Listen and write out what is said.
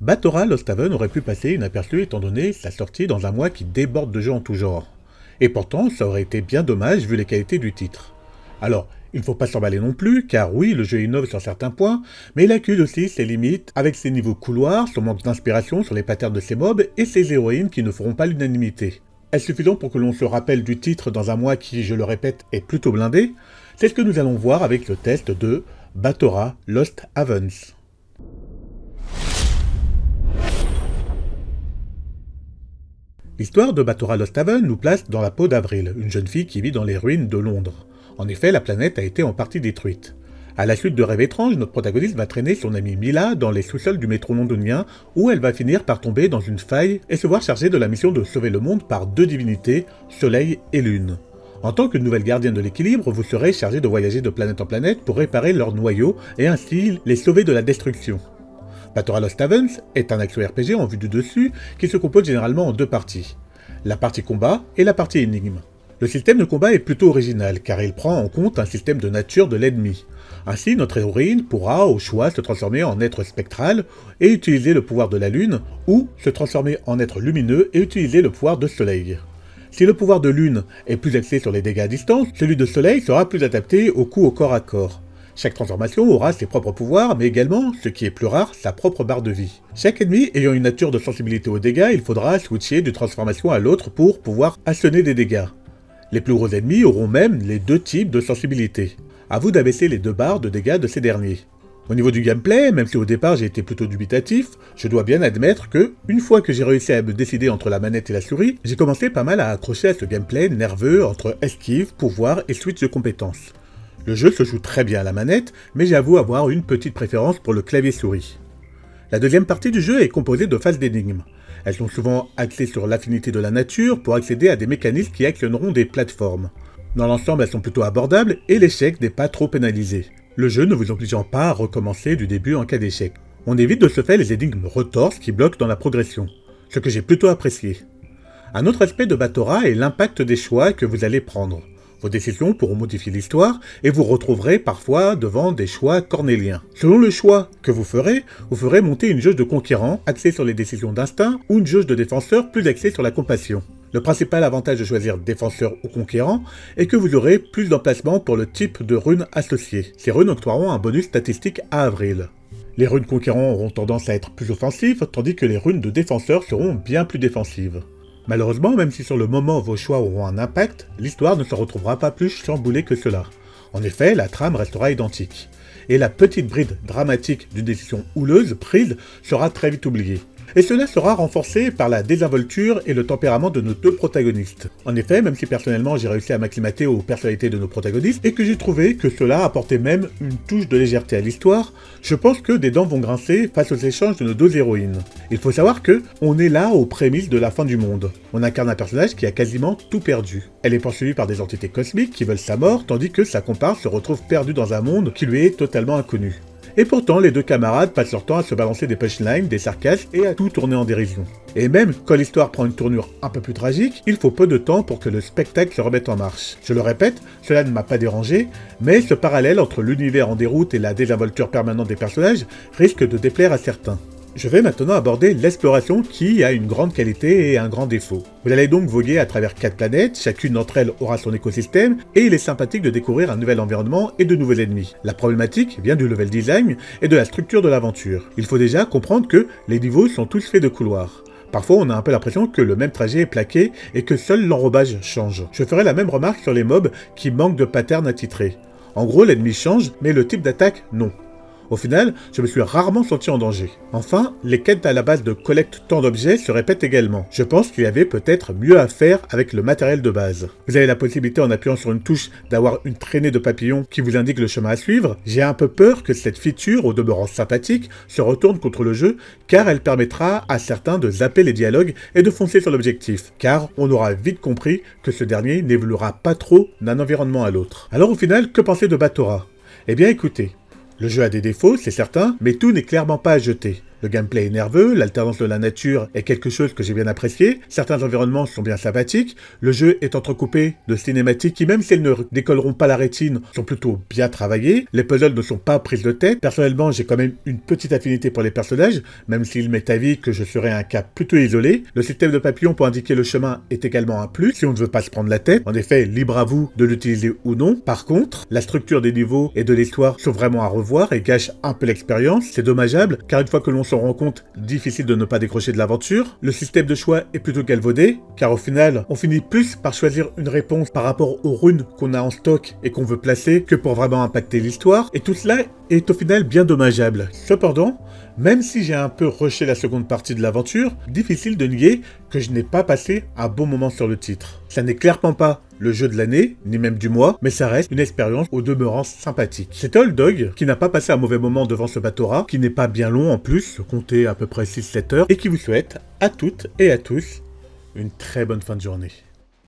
Batora Lost Haven aurait pu passer inaperçu étant donné sa sortie dans un mois qui déborde de jeux en tout genre. Et pourtant, ça aurait été bien dommage vu les qualités du titre. Alors, il ne faut pas s'emballer non plus, car oui, le jeu innove sur certains points, mais il accuse aussi ses limites avec ses niveaux couloirs, son manque d'inspiration sur les patterns de ses mobs et ses héroïnes qui ne feront pas l'unanimité. Est-ce suffisant pour que l'on se rappelle du titre dans un mois qui, je le répète, est plutôt blindé C'est ce que nous allons voir avec le test de Batora Lost Havens. L'histoire de Batora Haven nous place dans la peau d'Avril, une jeune fille qui vit dans les ruines de Londres. En effet, la planète a été en partie détruite. À la suite de rêves étranges, notre protagoniste va traîner son amie Mila dans les sous-sols du métro londonien, où elle va finir par tomber dans une faille et se voir chargée de la mission de sauver le monde par deux divinités, Soleil et Lune. En tant que nouvelle gardienne de l'équilibre, vous serez chargé de voyager de planète en planète pour réparer leurs noyaux et ainsi les sauver de la destruction. Pastoral of est un action RPG en vue du dessus qui se compose généralement en deux parties, la partie combat et la partie énigme. Le système de combat est plutôt original car il prend en compte un système de nature de l'ennemi. Ainsi, notre héroïne pourra au choix se transformer en être spectral et utiliser le pouvoir de la lune, ou se transformer en être lumineux et utiliser le pouvoir de soleil. Si le pouvoir de lune est plus axé sur les dégâts à distance, celui de soleil sera plus adapté au coup au corps à corps. Chaque transformation aura ses propres pouvoirs, mais également, ce qui est plus rare, sa propre barre de vie. Chaque ennemi ayant une nature de sensibilité aux dégâts, il faudra switcher d'une transformation à l'autre pour pouvoir asséner des dégâts. Les plus gros ennemis auront même les deux types de sensibilité. À vous d'abaisser les deux barres de dégâts de ces derniers. Au niveau du gameplay, même si au départ j'ai été plutôt dubitatif, je dois bien admettre que, une fois que j'ai réussi à me décider entre la manette et la souris, j'ai commencé pas mal à accrocher à ce gameplay nerveux entre esquive, pouvoir et switch de compétences. Le jeu se joue très bien à la manette, mais j'avoue avoir une petite préférence pour le clavier souris. La deuxième partie du jeu est composée de phases d'énigmes. Elles sont souvent axées sur l'affinité de la nature pour accéder à des mécanismes qui actionneront des plateformes. Dans l'ensemble, elles sont plutôt abordables et l'échec n'est pas trop pénalisé. Le jeu ne vous obligeant pas à recommencer du début en cas d'échec. On évite de ce fait les énigmes retorses qui bloquent dans la progression, ce que j'ai plutôt apprécié. Un autre aspect de Batora est l'impact des choix que vous allez prendre vos décisions pourront modifier l'histoire et vous retrouverez parfois devant des choix cornéliens. Selon le choix que vous ferez, vous ferez monter une jauge de conquérant axée sur les décisions d'instinct ou une jauge de défenseur plus axée sur la compassion. Le principal avantage de choisir défenseur ou conquérant est que vous aurez plus d'emplacement pour le type de runes associées. Ces runes octroieront un bonus statistique à avril. Les runes conquérants auront tendance à être plus offensives, tandis que les runes de Défenseur seront bien plus défensives. Malheureusement, même si sur le moment vos choix auront un impact, l'histoire ne se retrouvera pas plus chamboulée que cela. En effet, la trame restera identique. Et la petite bride dramatique d'une décision houleuse prise sera très vite oubliée. Et cela sera renforcé par la désinvolture et le tempérament de nos deux protagonistes. En effet, même si personnellement j'ai réussi à m'acclimater aux personnalités de nos protagonistes et que j'ai trouvé que cela apportait même une touche de légèreté à l'histoire, je pense que des dents vont grincer face aux échanges de nos deux héroïnes. Il faut savoir que on est là aux prémices de la fin du monde. On incarne un personnage qui a quasiment tout perdu. Elle est poursuivie par des entités cosmiques qui veulent sa mort tandis que sa comparse se retrouve perdue dans un monde qui lui est totalement inconnu. Et pourtant, les deux camarades passent leur temps à se balancer des punchlines, des sarcasmes et à tout tourner en dérision. Et même quand l'histoire prend une tournure un peu plus tragique, il faut peu de temps pour que le spectacle se remette en marche. Je le répète, cela ne m'a pas dérangé, mais ce parallèle entre l'univers en déroute et la désinvolture permanente des personnages risque de déplaire à certains. Je vais maintenant aborder l'exploration qui a une grande qualité et un grand défaut. Vous allez donc voguer à travers 4 planètes, chacune d'entre elles aura son écosystème, et il est sympathique de découvrir un nouvel environnement et de nouveaux ennemis. La problématique vient du level design et de la structure de l'aventure. Il faut déjà comprendre que les niveaux sont tous faits de couloirs. Parfois, on a un peu l'impression que le même trajet est plaqué et que seul l'enrobage change. Je ferai la même remarque sur les mobs qui manquent de patterns attitrés. En gros, l'ennemi change, mais le type d'attaque, non. Au final, je me suis rarement senti en danger. Enfin, les quêtes à la base de collecte tant d'objets se répètent également. Je pense qu'il y avait peut-être mieux à faire avec le matériel de base. Vous avez la possibilité en appuyant sur une touche d'avoir une traînée de papillons qui vous indique le chemin à suivre. J'ai un peu peur que cette feature, au demeurant sympathique, se retourne contre le jeu car elle permettra à certains de zapper les dialogues et de foncer sur l'objectif, car on aura vite compris que ce dernier n'évoluera pas trop d'un environnement à l'autre. Alors au final, que penser de Batora Eh bien écoutez, le jeu a des défauts, c'est certain, mais tout n'est clairement pas à jeter. Le gameplay est nerveux, l'alternance de la nature est quelque chose que j'ai bien apprécié, certains environnements sont bien sympathiques, le jeu est entrecoupé de cinématiques qui même si elles ne décolleront pas la rétine, sont plutôt bien travaillées, les puzzles ne sont pas prises de tête, personnellement j'ai quand même une petite affinité pour les personnages, même s'il m'est avis que je serais un cas plutôt isolé, le système de papillon pour indiquer le chemin est également un plus si on ne veut pas se prendre la tête, en effet libre à vous de l'utiliser ou non, par contre la structure des niveaux et de l'histoire sont vraiment à revoir et gâchent un peu l'expérience, c'est dommageable car une fois que l'on se rend compte difficile de ne pas décrocher de l'aventure, le système de choix est plutôt galvaudé, car au final, on finit plus par choisir une réponse par rapport aux runes qu'on a en stock et qu'on veut placer que pour vraiment impacter l'histoire, et tout cela est au final bien dommageable. Cependant, même si j'ai un peu rushé la seconde partie de l'aventure, difficile de nier que je n'ai pas passé un bon moment sur le titre. Ça n'est clairement pas le jeu de l'année, ni même du mois, mais ça reste une expérience aux demeurant sympathique. C'est Old Dog qui n'a pas passé un mauvais moment devant ce Batora, qui n'est pas bien long en plus, comptez à peu près 6-7 heures, et qui vous souhaite à toutes et à tous une très bonne fin de journée.